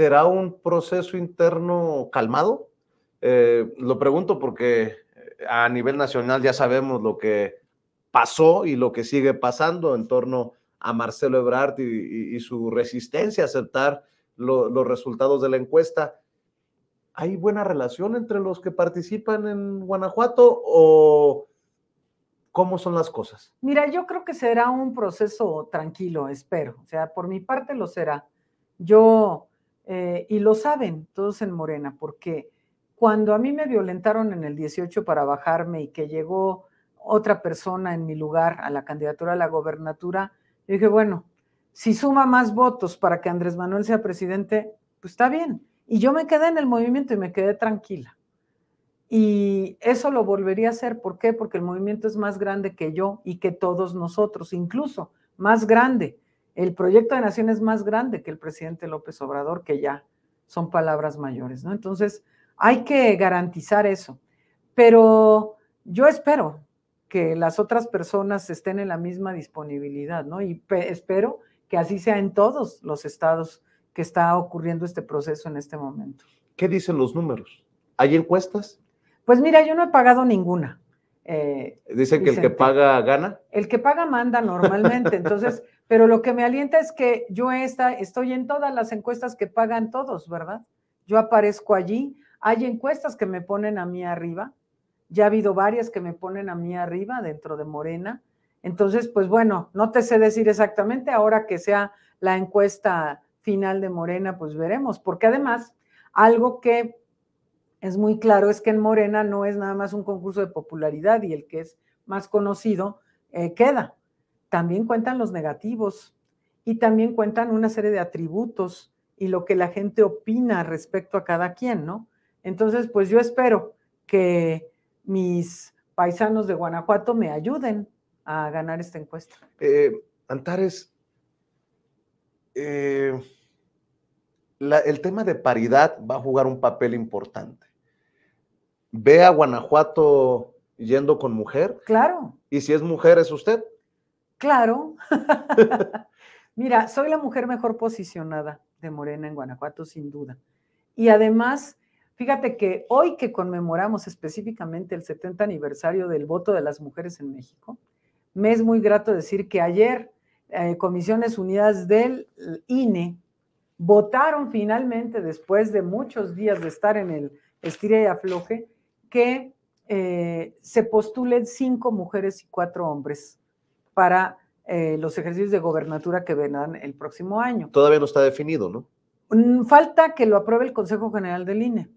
¿será un proceso interno calmado? Eh, lo pregunto porque eh, a nivel nacional ya sabemos lo que pasó y lo que sigue pasando en torno a Marcelo Ebrard y, su resistencia a aceptar los resultados de la encuesta. ¿Hay buena relación entre los que participan en Guanajuato o cómo son las cosas? Mira, yo creo que será un proceso tranquilo, espero. O sea, por mi parte lo será. Yo eh, y lo saben todos en Morena, porque cuando a mí me violentaron en el 18 para bajarme y que llegó otra persona en mi lugar a la candidatura a la gobernatura, yo dije, bueno, si suma más votos para que Andrés Manuel sea presidente, pues está bien. Y yo me quedé en el movimiento y me quedé tranquila. Y eso lo volvería a hacer. ¿Por qué? Porque el movimiento es más grande que yo y que todos nosotros, incluso más grande el proyecto de nación es más grande que el presidente López Obrador, que ya son palabras mayores, ¿no? Entonces, hay que garantizar eso. Pero yo espero que las otras personas estén en la misma disponibilidad, ¿no? Y espero que así sea en todos los estados que está ocurriendo este proceso en este momento. ¿Qué dicen los números? ¿Hay encuestas? Pues mira, yo no he pagado ninguna. Eh, Dicen que el que paga gana. El que paga manda normalmente, entonces, pero lo que me alienta es que yo esta, estoy en todas las encuestas que pagan todos, ¿verdad? Yo aparezco allí, hay encuestas que me ponen a mí arriba, ya ha habido varias que me ponen a mí arriba dentro de Morena, entonces, pues bueno, no te sé decir exactamente, ahora que sea la encuesta final de Morena, pues veremos, porque además, algo que es muy claro es que en Morena no es nada más un concurso de popularidad y el que es más conocido eh, queda. También cuentan los negativos y también cuentan una serie de atributos y lo que la gente opina respecto a cada quien, ¿no? Entonces, pues yo espero que mis paisanos de Guanajuato me ayuden a ganar esta encuesta. Eh, Antares, eh, el tema de paridad va a jugar un papel importante ve a Guanajuato yendo con mujer. Claro. Y si es mujer, es usted. Claro. Mira, soy la mujer mejor posicionada de Morena en Guanajuato, sin duda. Y además, fíjate que hoy que conmemoramos específicamente el 70 aniversario del voto de las mujeres en México, me es muy grato decir que ayer eh, Comisiones Unidas del INE votaron finalmente, después de muchos días de estar en el estiré y afloje, que eh, se postulen cinco mujeres y cuatro hombres para eh, los ejercicios de gobernatura que vendrán el próximo año. Todavía no está definido, ¿no? Mm, falta que lo apruebe el Consejo General del INE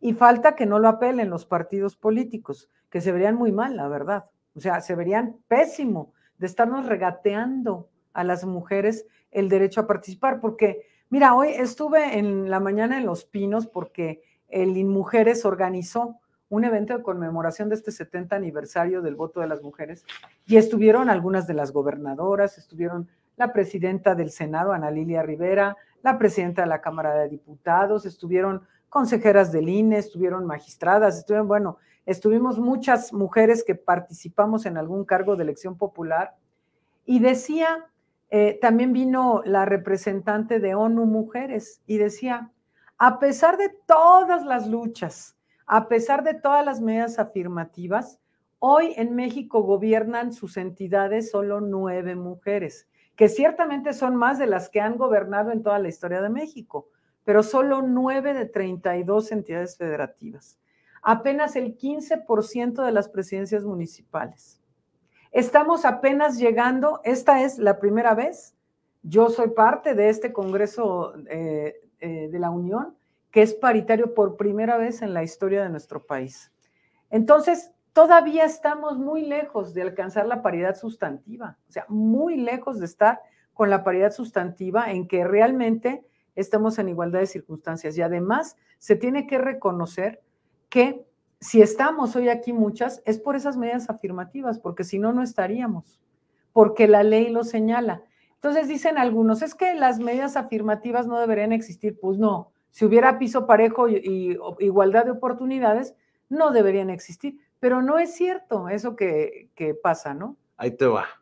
y falta que no lo apelen los partidos políticos, que se verían muy mal, la verdad. O sea, se verían pésimo de estarnos regateando a las mujeres el derecho a participar, porque, mira, hoy estuve en la mañana en Los Pinos porque el InMujeres organizó un evento de conmemoración de este 70 aniversario del voto de las mujeres y estuvieron algunas de las gobernadoras, estuvieron la presidenta del Senado, Ana Lilia Rivera, la presidenta de la Cámara de Diputados, estuvieron consejeras del INE, estuvieron magistradas, estuvieron, bueno, estuvimos muchas mujeres que participamos en algún cargo de elección popular. Y decía, eh, también vino la representante de ONU Mujeres y decía, a pesar de todas las luchas, a pesar de todas las medidas afirmativas, hoy en México gobiernan sus entidades solo nueve mujeres, que ciertamente son más de las que han gobernado en toda la historia de México, pero solo nueve de 32 entidades federativas. Apenas el 15% de las presidencias municipales. Estamos apenas llegando, esta es la primera vez, yo soy parte de este Congreso eh, eh, de la Unión, que es paritario por primera vez en la historia de nuestro país. Entonces, todavía estamos muy lejos de alcanzar la paridad sustantiva, o sea, muy lejos de estar con la paridad sustantiva en que realmente estamos en igualdad de circunstancias. Y además, se tiene que reconocer que si estamos hoy aquí muchas, es por esas medidas afirmativas, porque si no, no estaríamos, porque la ley lo señala. Entonces dicen algunos, es que las medidas afirmativas no deberían existir. Pues no, si hubiera piso parejo y, igualdad de oportunidades, no deberían existir. Pero no es cierto eso que, que pasa, ¿no? Ahí te va.